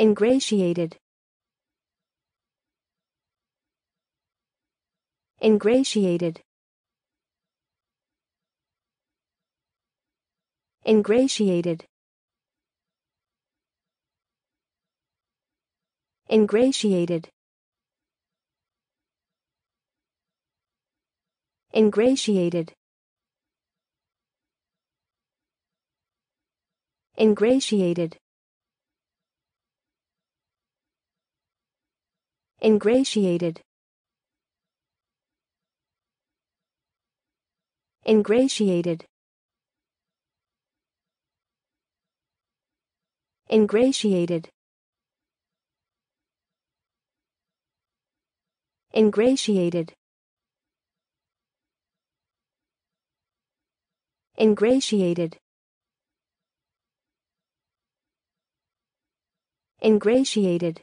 ingratiated ingratiated ingratiated ingratiated ingratiated ingratiated ingratiated ingratiated ingratiated ingratiated ingratiated ingratiated